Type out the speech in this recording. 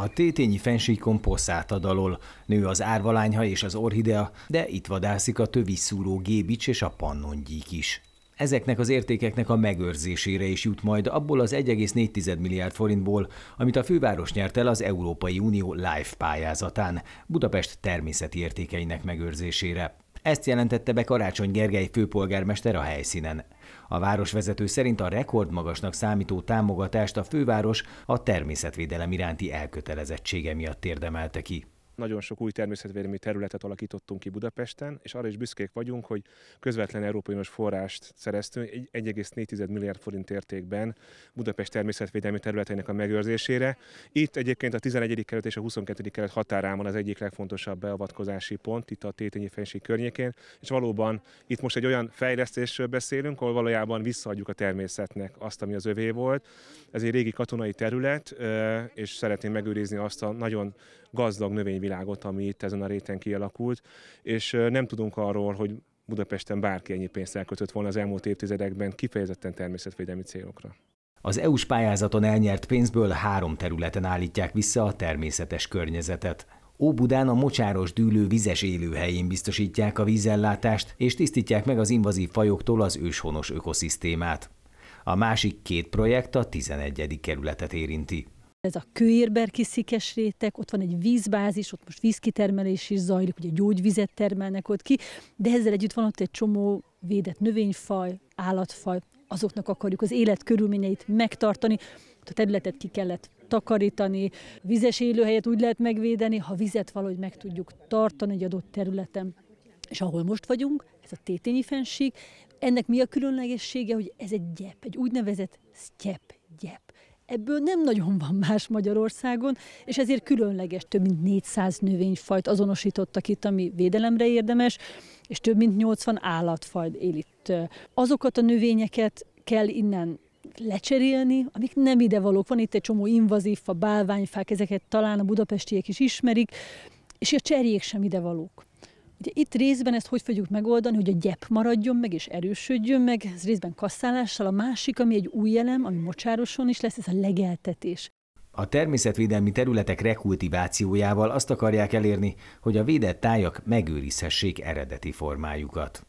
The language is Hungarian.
A tétényi fensíkon poszát alól nő az árvalányha és az orhidea, de itt vadászik a tövisszúró gébics és a pannongyík is. Ezeknek az értékeknek a megőrzésére is jut majd abból az 1,4 milliárd forintból, amit a főváros nyert el az Európai Unió LIFE pályázatán, Budapest természeti értékeinek megőrzésére. Ezt jelentette be Karácsony Gergely főpolgármester a helyszínen. A városvezető szerint a rekordmagasnak számító támogatást a főváros a természetvédelem iránti elkötelezettsége miatt érdemelte ki. Nagyon sok új természetvédelmi területet alakítottunk ki Budapesten, és arra is büszkék vagyunk, hogy közvetlen Európai Uniós forrást szereztünk 1,4 milliárd forint értékben Budapest természetvédelmi területeinek a megőrzésére. Itt egyébként a 11. kerület és a 22. kerület határán az egyik legfontosabb beavatkozási pont, itt a Tétényi fenség környékén, és valóban itt most egy olyan fejlesztésről beszélünk, ahol valójában visszaadjuk a természetnek azt, ami az övé volt. Ez egy régi katonai terület, és szeretném megőrizni azt a nagyon gazdag növényvilágot, ami itt ezen a réten kialakult, és nem tudunk arról, hogy Budapesten bárki ennyi pénzt elkötött volna az elmúlt évtizedekben kifejezetten természetvédelmi célokra. Az EU-s pályázaton elnyert pénzből három területen állítják vissza a természetes környezetet. Óbudán a mocsáros dűlő vizes élőhelyén biztosítják a vízellátást, és tisztítják meg az invazív fajoktól az őshonos ökoszisztémát. A másik két projekt a 11. kerületet érinti. Ez a kőérberki szikes réteg, ott van egy vízbázis, ott most vízkitermelés is zajlik, ugye gyógyvizet termelnek ott ki, de ezzel együtt van ott egy csomó védett növényfaj, állatfaj, azoknak akarjuk az életkörülményeit megtartani, a területet ki kellett takarítani, vizes élőhelyet úgy lehet megvédeni, ha vizet valahogy meg tudjuk tartani egy adott területen. És ahol most vagyunk, ez a tétényi fenség, ennek mi a különlegessége, hogy ez egy gyep, egy úgynevezett sztyep gyep. Ebből nem nagyon van más Magyarországon, és ezért különleges több mint 400 növényfajt azonosítottak itt, ami védelemre érdemes, és több mint 80 állatfajt él itt. Azokat a növényeket kell innen lecserélni, amik nem ide valók. Van itt egy csomó invazív fa, bálványfák, ezeket talán a budapestiek is ismerik, és a cserjék sem ide valók. Ugye itt részben ezt hogy fogjuk megoldani, hogy a gyep maradjon meg és erősödjön meg, ez részben kasszálással, a másik, ami egy új elem, ami mocsároson is lesz, ez a legeltetés. A természetvédelmi területek rekultivációjával azt akarják elérni, hogy a védett tájak megőrizhessék eredeti formájukat.